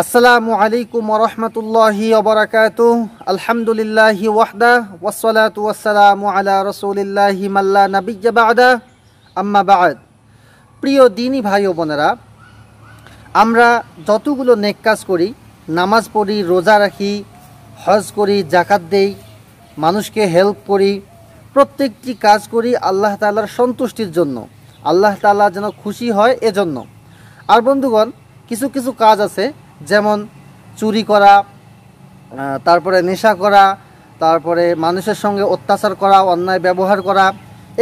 আসসালামু আলাইকুম রহমতুল্লাহি অবরাকাত আলহামদুলিল্লাহি ওয়াহদা ওয়াসলাত ওয়াসালামু আলা রসুলিল্লাহি মাল্লা নবিজাবাদা আম্মা বাদ প্রিয় দিনই ভাই ও বোনেরা আমরা যতগুলো নেক কাজ করি নামাজ পড়ি রোজা রাখি হজ করি জাকাত দেই মানুষকে হেল্প করি প্রত্যেকটি কাজ করি আল্লাহ তালার সন্তুষ্টির জন্য আল্লাহ তালা যেন খুশি হয় এজন্য আর বন্ধুগণ কিছু কিছু কাজ আছে যেমন চুরি করা তারপরে নেশা করা তারপরে মানুষের সঙ্গে অত্যাচার করা অন্যায় ব্যবহার করা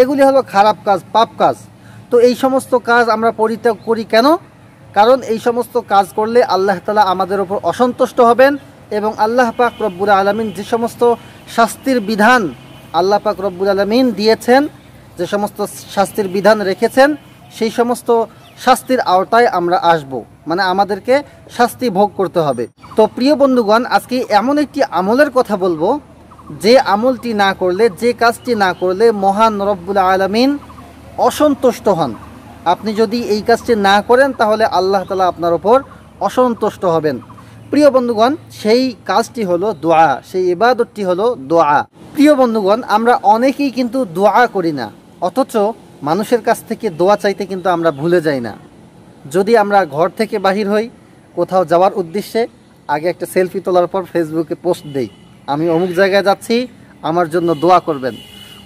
এগুলি হলো খারাপ কাজ পাপ কাজ তো এই সমস্ত কাজ আমরা পরিত্যাগ করি কেন কারণ এই সমস্ত কাজ করলে আল্লাহ তালা আমাদের ওপর অসন্তুষ্ট হবেন এবং আল্লাহ পাক রব্বুল আলমিন যে সমস্ত শাস্তির বিধান আল্লাহ পাক রব্বুল আলমিন দিয়েছেন যে সমস্ত শাস্তির বিধান রেখেছেন সেই সমস্ত শাস্তির আওতায় আমরা আসব মানে আমাদেরকে শাস্তি ভোগ করতে হবে তো প্রিয় বন্ধুগণ আজকে এমন একটি আমলের কথা বলবো যে আমলটি না করলে যে কাজটি না করলে মহান রব্বুল আলমিন অসন্তুষ্ট হন আপনি যদি এই কাজটি না করেন তাহলে আল্লাহ তালা আপনার ওপর অসন্তুষ্ট হবেন প্রিয় বন্ধুগণ সেই কাজটি হলো দোয়া সেই ইবাদতটি হলো দোয়া প্রিয় বন্ধুগণ আমরা অনেকেই কিন্তু দোয়া করি না অথচ মানুষের কাছ থেকে দোয়া চাইতে কিন্তু আমরা ভুলে যাই না যদি আমরা ঘর থেকে বাহির হই কোথাও যাওয়ার উদ্দেশ্যে আগে একটা সেলফি তোলার পর ফেসবুকে পোস্ট দেই আমি অমুক জায়গায় যাচ্ছি আমার জন্য দোয়া করবেন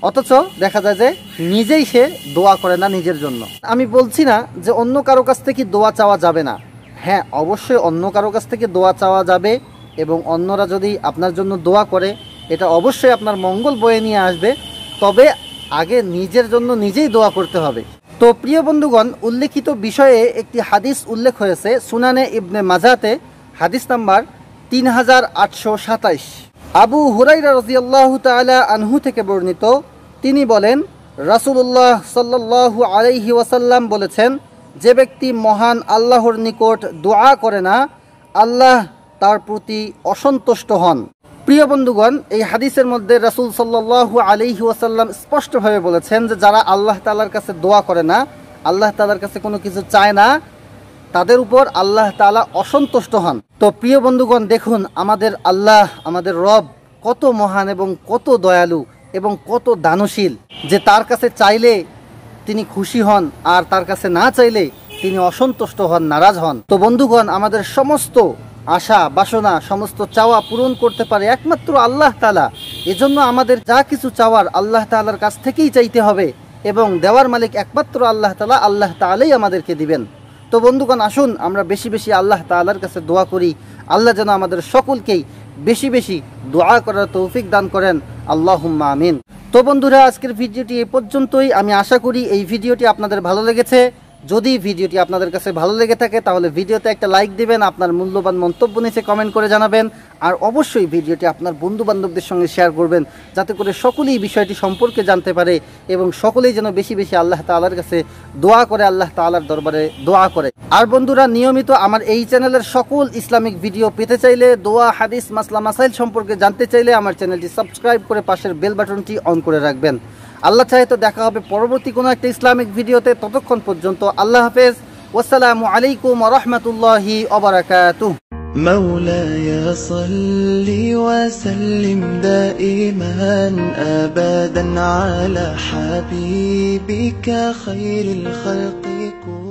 অথচ দেখা যায় যে নিজেই সে দোয়া করে না নিজের জন্য আমি বলছি না যে অন্য কারো কাছ থেকে দোয়া চাওয়া যাবে না হ্যাঁ অবশ্যই অন্য কারো কাছ থেকে দোয়া চাওয়া যাবে এবং অন্যরা যদি আপনার জন্য দোয়া করে এটা অবশ্যই আপনার মঙ্গল বয়ে নিয়ে আসবে তবে আগে নিজের জন্য নিজেই দোয়া করতে হবে তো প্রিয় বন্ধুগণ উল্লেখিত বিষয়ে একটি হাদিস উল্লেখ হয়েছে সুনানে ইবনে মাজাতে হাদিস নাম্বার তিন হাজার আটশো সাতাইশ আবু হুরাই রাজিয়াল্লাহ তালা আনহু থেকে বর্ণিত তিনি বলেন রাসুলুল্লাহ সাল্লাল্লাহু আলাইহি ওয়াসাল্লাম বলেছেন যে ব্যক্তি মহান আল্লাহর নিকট দোয়া করে না আল্লাহ তার প্রতি অসন্তুষ্ট হন প্রিয় বন্ধুগণ এই হাদিসের মধ্যে রাসুল সাল্লু আলিহি ওয়াসাল্লাম স্পষ্টভাবে বলেছেন যে যারা আল্লাহ তালার কাছে দোয়া করে না আল্লাহ তালার কাছে কোনো কিছু চায় না তাদের উপর আল্লাহ তালা অসন্তুষ্ট হন তো প্রিয় বন্ধুগণ দেখুন আমাদের আল্লাহ আমাদের রব কত মহান এবং কত দয়ালু এবং কত দানশীল যে তার কাছে চাইলে তিনি খুশি হন আর তার কাছে না চাইলে তিনি অসন্তুষ্ট হন নারাজ হন তো বন্ধুগণ আমাদের সমস্ত আশা বাসনা সমস্ত চাওয়া পূরণ করতে পারে একমাত্র আল্লাহ তালা এজন্য আমাদের যা কিছু চাওয়ার আল্লাহ তালার কাছ থেকেই চাইতে হবে এবং দেওয়ার মালিক একমাত্র আল্লাহ তালা আল্লাহ তালেই আমাদেরকে দিবেন তো বন্ধুগণ আসুন আমরা বেশি বেশি আল্লাহ তালার কাছে দোয়া করি আল্লাহ যেন আমাদের সকলকেই বেশি বেশি দোয়া করার তৌফিক দান করেন আল্লাহ আমিন তো বন্ধুরা আজকের ভিডিওটি এ পর্যন্তই আমি আশা করি এই ভিডিওটি আপনাদের ভালো লেগেছে যদি ভিডিওটি আপনাদের কাছে ভালো লেগে থাকে তাহলে ভিডিওতে একটা লাইক দিবেন আপনার মূল্যবান মন্তব্য নিচে কমেন্ট করে জানাবেন আর অবশ্যই ভিডিওটি আপনার বন্ধুবান্ধবদের সঙ্গে শেয়ার করবেন যাতে করে সকলেই বিষয়টি সম্পর্কে জানতে পারে এবং সকলেই যেন বেশি বেশি আল্লাহ তালার কাছে দোয়া করে আল্লাহ তালার দরবারে দোয়া করে আর বন্ধুরা নিয়মিত আমার এই চ্যানেলের সকল ইসলামিক ভিডিও পেতে চাইলে দোয়া হাদিস মাসলা মাসাইল সম্পর্কে জানতে চাইলে আমার চ্যানেলটি সাবস্ক্রাইব করে পাশের বেল বাটনটি অন করে রাখবেন আল্লাহ চাই তো দেখা হবে পরবর্তী কোন একটা ইসলামিক ভিডিওতে ততক্ষণ পর্যন্ত আল্লাহ হাফেজ ওয়াসসালামু আলাইকুম ওয়া ওয়া রাহমাতুল্লাহি বারাকাতু অবরাকাতু مولاي صل وسلم دائما ابدا على حبيبك خير الخلق كلهم